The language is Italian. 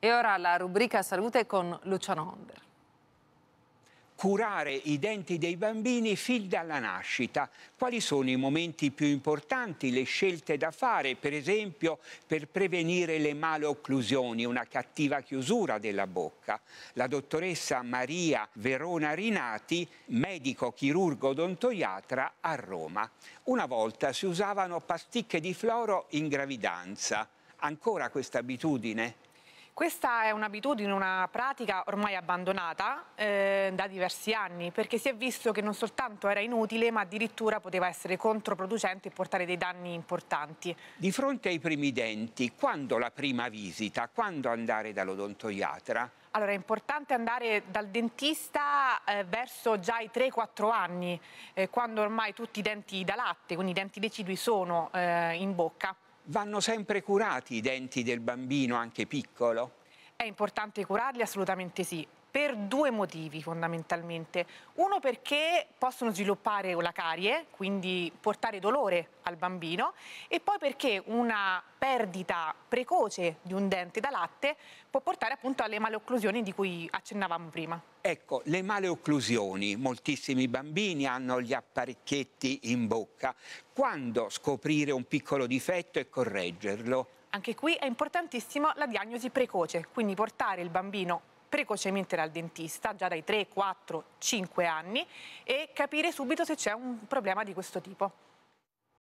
E ora la rubrica salute con Luciano Onder curare i denti dei bambini fin dalla nascita. Quali sono i momenti più importanti, le scelte da fare, per esempio per prevenire le malocclusioni, una cattiva chiusura della bocca? La dottoressa Maria Verona Rinati, medico chirurgo odontoiatra a Roma. Una volta si usavano pasticche di floro in gravidanza. Ancora questa abitudine? Questa è un'abitudine, una pratica ormai abbandonata eh, da diversi anni perché si è visto che non soltanto era inutile ma addirittura poteva essere controproducente e portare dei danni importanti. Di fronte ai primi denti, quando la prima visita? Quando andare dall'odontoiatra? Allora è importante andare dal dentista eh, verso già i 3-4 anni, eh, quando ormai tutti i denti da latte, quindi i denti decidui, sono eh, in bocca. Vanno sempre curati i denti del bambino, anche piccolo? È importante curarli, assolutamente sì per due motivi fondamentalmente. Uno perché possono sviluppare la carie, quindi portare dolore al bambino, e poi perché una perdita precoce di un dente da latte può portare appunto alle maleocclusioni di cui accennavamo prima. Ecco, le maleocclusioni, moltissimi bambini hanno gli apparecchietti in bocca. Quando scoprire un piccolo difetto e correggerlo? Anche qui è importantissima la diagnosi precoce, quindi portare il bambino precocemente dal dentista, già dai 3, 4, 5 anni, e capire subito se c'è un problema di questo tipo.